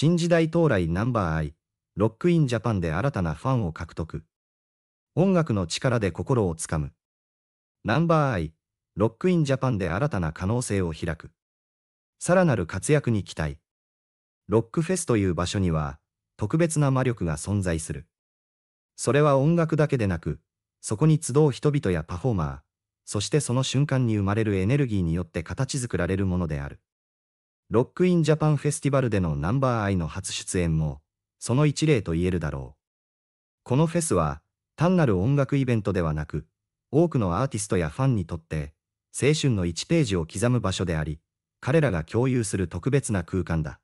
新時代到来ナンバーアイ、ロックインジャパンで新たなファンを獲得。音楽の力で心をつかむ。ナンバーアイ、ロックインジャパンで新たな可能性を開く。さらなる活躍に期待。ロックフェスという場所には、特別な魔力が存在する。それは音楽だけでなく、そこに集う人々やパフォーマー、そしてその瞬間に生まれるエネルギーによって形作られるものである。ロックインジャパンフェスティバルでのナンバーアイの初出演も、その一例と言えるだろう。このフェスは、単なる音楽イベントではなく、多くのアーティストやファンにとって、青春の1ページを刻む場所であり、彼らが共有する特別な空間だ。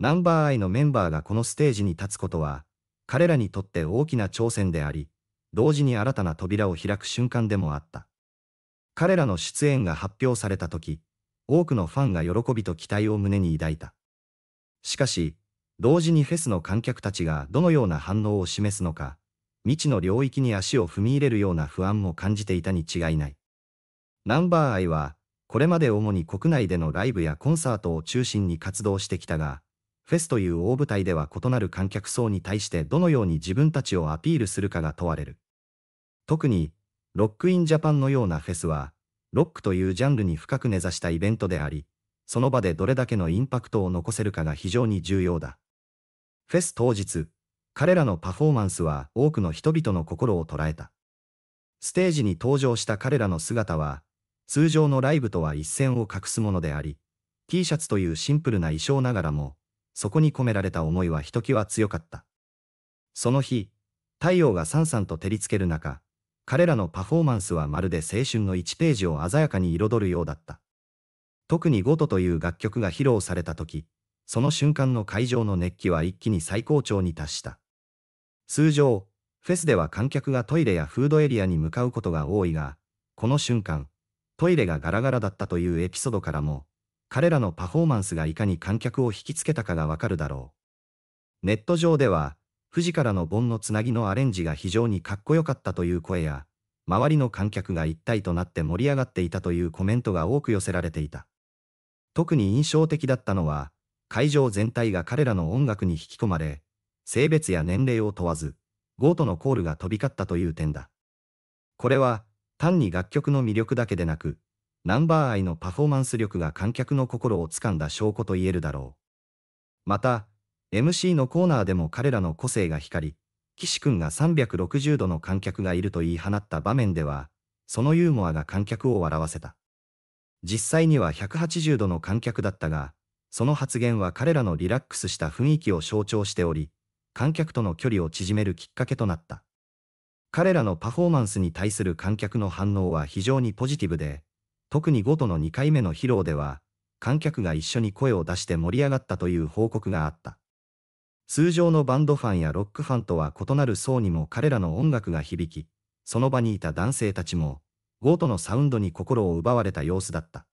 ナンバーアイのメンバーがこのステージに立つことは、彼らにとって大きな挑戦であり、同時に新たな扉を開く瞬間でもあった。彼らの出演が発表された時、多くのファンが喜びと期待を胸に抱いた。しかし、同時にフェスの観客たちがどのような反応を示すのか、未知の領域に足を踏み入れるような不安も感じていたに違いない。ナンバーアイは、これまで主に国内でのライブやコンサートを中心に活動してきたが、フェスという大舞台では異なる観客層に対してどのように自分たちをアピールするかが問われる。特に、ロックインジャパンのようなフェスは、ロックというジャンルに深く根ざしたイベントであり、その場でどれだけのインパクトを残せるかが非常に重要だ。フェス当日、彼らのパフォーマンスは多くの人々の心を捉えた。ステージに登場した彼らの姿は、通常のライブとは一線を画すものであり、T シャツというシンプルな衣装ながらも、そこに込められた思いはひときわ強かった。その日、太陽がさんさんと照りつける中、彼らのパフォーマンスはまるで青春の1ページを鮮やかに彩るようだった。特にゴトという楽曲が披露された時、その瞬間の会場の熱気は一気に最高潮に達した。通常、フェスでは観客がトイレやフードエリアに向かうことが多いが、この瞬間、トイレがガラガラだったというエピソードからも、彼らのパフォーマンスがいかに観客を引きつけたかがわかるだろう。ネット上では、富士からの盆のつなぎのアレンジが非常にかっこよかったという声や、周りの観客が一体となって盛り上がっていたというコメントが多く寄せられていた。特に印象的だったのは、会場全体が彼らの音楽に引き込まれ、性別や年齢を問わず、ゴートのコールが飛び交ったという点だ。これは、単に楽曲の魅力だけでなく、ナンバー愛のパフォーマンス力が観客の心をつかんだ証拠と言えるだろう。また、MC のコーナーでも彼らの個性が光り、岸くんが360度の観客がいると言い放った場面では、そのユーモアが観客を笑わせた。実際には180度の観客だったが、その発言は彼らのリラックスした雰囲気を象徴しており、観客との距離を縮めるきっかけとなった。彼らのパフォーマンスに対する観客の反応は非常にポジティブで、特に5との2回目の披露では、観客が一緒に声を出して盛り上がったという報告があった。通常のバンドファンやロックファンとは異なる層にも彼らの音楽が響き、その場にいた男性たちも、ゴートのサウンドに心を奪われた様子だった。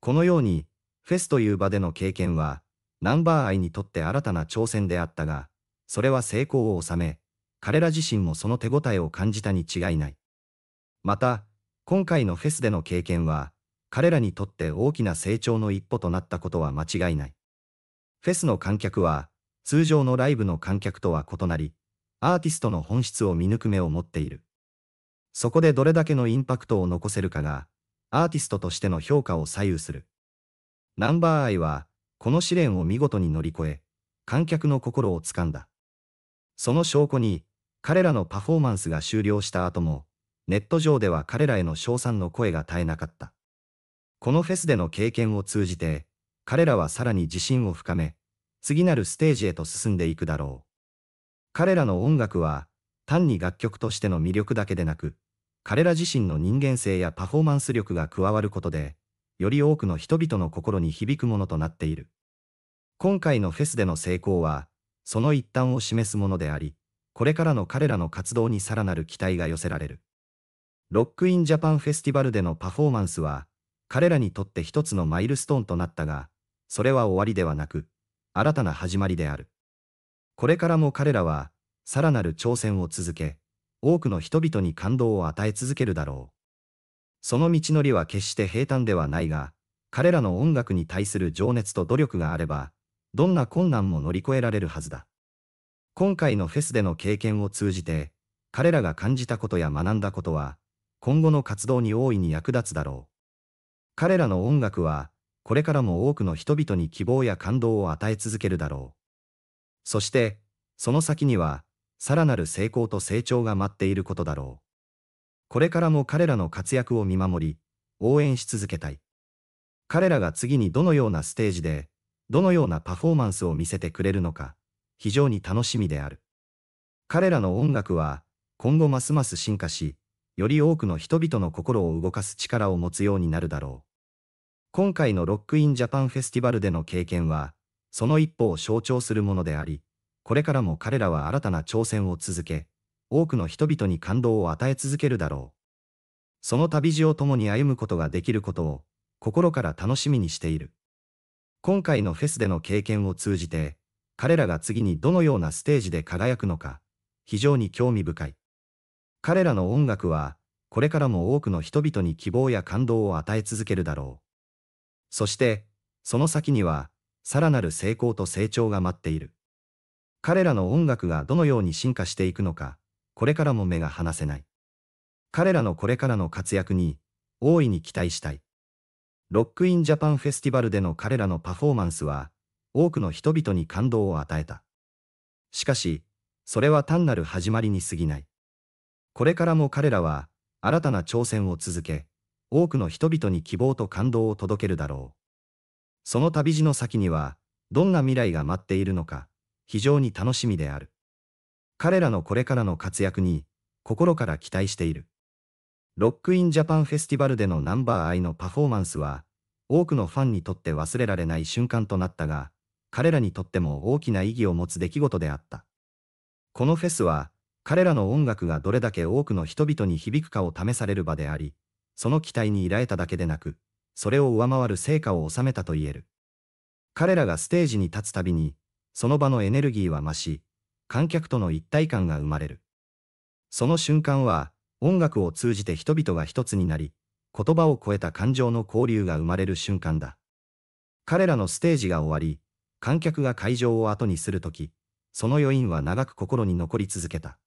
このように、フェスという場での経験は、ナンバーアイにとって新たな挑戦であったが、それは成功を収め、彼ら自身もその手応えを感じたに違いない。また、今回のフェスでの経験は、彼らにとって大きな成長の一歩となったことは間違いない。フェスの観客は、通常のライブの観客とは異なり、アーティストの本質を見抜く目を持っている。そこでどれだけのインパクトを残せるかが、アーティストとしての評価を左右する。ナンバーアイは、この試練を見事に乗り越え、観客の心をつかんだ。その証拠に、彼らのパフォーマンスが終了した後も、ネット上では彼らへの称賛の声が絶えなかった。このフェスでの経験を通じて、彼らはさらに自信を深め、次なるステージへと進んでいくだろう。彼らの音楽は、単に楽曲としての魅力だけでなく、彼ら自身の人間性やパフォーマンス力が加わることで、より多くの人々の心に響くものとなっている。今回のフェスでの成功は、その一端を示すものであり、これからの彼らの活動にさらなる期待が寄せられる。ロックインジャパンフェスティバルでのパフォーマンスは、彼らにとって一つのマイルストーンとなったが、それは終わりではなく、新たな始まりである。これからも彼らは、さらなる挑戦を続け、多くの人々に感動を与え続けるだろう。その道のりは決して平坦ではないが、彼らの音楽に対する情熱と努力があれば、どんな困難も乗り越えられるはずだ。今回のフェスでの経験を通じて、彼らが感じたことや学んだことは、今後の活動に大いに役立つだろう。彼らの音楽は、これからも多くの人々に希望や感動を与え続けるだろう。そして、その先には、さらなる成功と成長が待っていることだろう。これからも彼らの活躍を見守り、応援し続けたい。彼らが次にどのようなステージで、どのようなパフォーマンスを見せてくれるのか、非常に楽しみである。彼らの音楽は、今後ますます進化し、より多くの人々の心を動かす力を持つようになるだろう。今回のロックインジャパンフェスティバルでの経験は、その一歩を象徴するものであり、これからも彼らは新たな挑戦を続け、多くの人々に感動を与え続けるだろう。その旅路を共に歩むことができることを、心から楽しみにしている。今回のフェスでの経験を通じて、彼らが次にどのようなステージで輝くのか、非常に興味深い。彼らの音楽は、これからも多くの人々に希望や感動を与え続けるだろう。そして、その先には、さらなる成功と成長が待っている。彼らの音楽がどのように進化していくのか、これからも目が離せない。彼らのこれからの活躍に、大いに期待したい。ロックインジャパンフェスティバルでの彼らのパフォーマンスは、多くの人々に感動を与えた。しかし、それは単なる始まりに過ぎない。これからも彼らは、新たな挑戦を続け、多くの人々に希望と感動を届けるだろう。その旅路の先には、どんな未来が待っているのか、非常に楽しみである。彼らのこれからの活躍に、心から期待している。ロックインジャパンフェスティバルでのナンバーアイのパフォーマンスは、多くのファンにとって忘れられない瞬間となったが、彼らにとっても大きな意義を持つ出来事であった。このフェスは、彼らの音楽がどれだけ多くの人々に響くかを試される場であり、その期待にられただけでなく、それを上回る成果を収めたと言える。彼らがステージに立つたびに、その場のエネルギーは増し、観客との一体感が生まれる。その瞬間は、音楽を通じて人々が一つになり、言葉を超えた感情の交流が生まれる瞬間だ。彼らのステージが終わり、観客が会場を後にするとき、その余韻は長く心に残り続けた。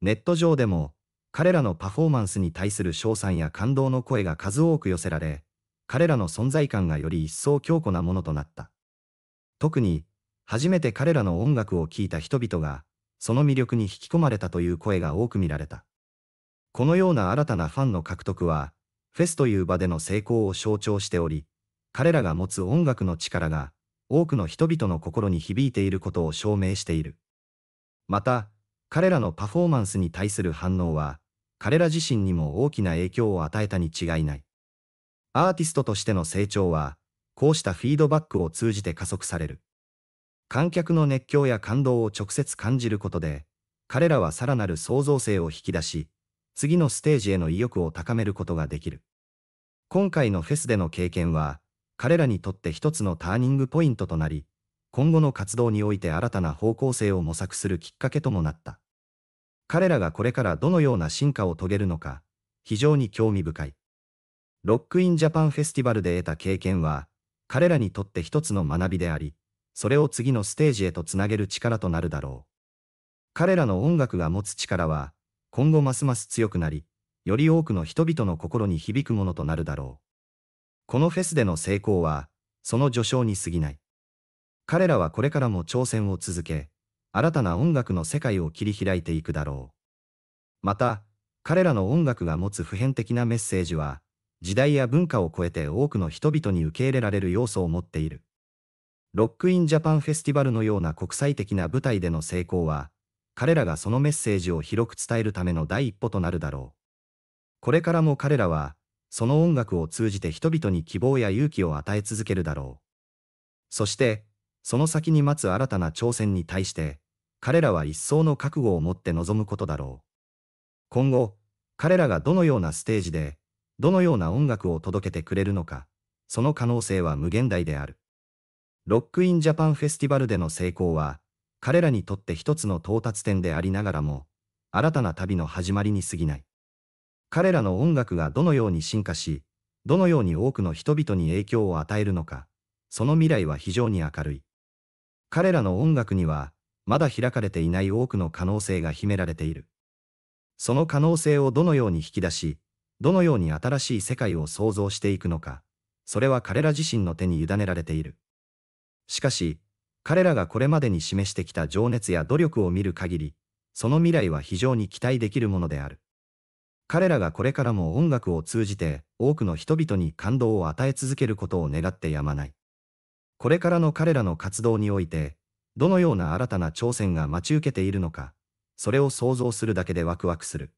ネット上でも、彼らのパフォーマンスに対する賞賛や感動の声が数多く寄せられ、彼らの存在感がより一層強固なものとなった。特に、初めて彼らの音楽を聴いた人々が、その魅力に引き込まれたという声が多く見られた。このような新たなファンの獲得は、フェスという場での成功を象徴しており、彼らが持つ音楽の力が、多くの人々の心に響いていることを証明している。また、彼らのパフォーマンスに対する反応は、彼ら自身にも大きな影響を与えたに違いない。アーティストとしての成長は、こうしたフィードバックを通じて加速される。観客の熱狂や感動を直接感じることで、彼らはさらなる創造性を引き出し、次のステージへの意欲を高めることができる。今回のフェスでの経験は、彼らにとって一つのターニングポイントとなり、今後の活動において新たな方向性を模索するきっかけともなった。彼らがこれからどのような進化を遂げるのか、非常に興味深い。ロックインジャパンフェスティバルで得た経験は、彼らにとって一つの学びであり、それを次のステージへとつなげる力となるだろう。彼らの音楽が持つ力は、今後ますます強くなり、より多くの人々の心に響くものとなるだろう。このフェスでの成功は、その序章に過ぎない。彼らはこれからも挑戦を続け、新たな音楽の世界を切り開いていくだろう。また、彼らの音楽が持つ普遍的なメッセージは、時代や文化を超えて多くの人々に受け入れられる要素を持っている。ロックインジャパンフェスティバルのような国際的な舞台での成功は、彼らがそのメッセージを広く伝えるための第一歩となるだろう。これからも彼らは、その音楽を通じて人々に希望や勇気を与え続けるだろう。そして、その先に待つ新たな挑戦に対して、彼らは一層の覚悟を持って臨むことだろう。今後、彼らがどのようなステージで、どのような音楽を届けてくれるのか、その可能性は無限大である。ロックインジャパンフェスティバルでの成功は、彼らにとって一つの到達点でありながらも、新たな旅の始まりに過ぎない。彼らの音楽がどのように進化し、どのように多くの人々に影響を与えるのか、その未来は非常に明るい。彼らの音楽には、まだ開かれていない多くの可能性が秘められている。その可能性をどのように引き出し、どのように新しい世界を創造していくのか、それは彼ら自身の手に委ねられている。しかし、彼らがこれまでに示してきた情熱や努力を見る限り、その未来は非常に期待できるものである。彼らがこれからも音楽を通じて多くの人々に感動を与え続けることを願ってやまない。これからの彼らの活動において、どのような新たな挑戦が待ち受けているのか、それを想像するだけでワクワクする。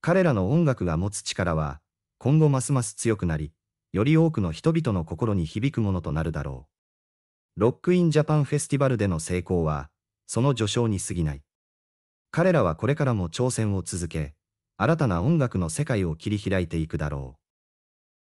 彼らの音楽が持つ力は、今後ますます強くなり、より多くの人々の心に響くものとなるだろう。ロックインジャパンフェスティバルでの成功は、その序章に過ぎない。彼らはこれからも挑戦を続け、新たな音楽の世界を切り開いていくだろう。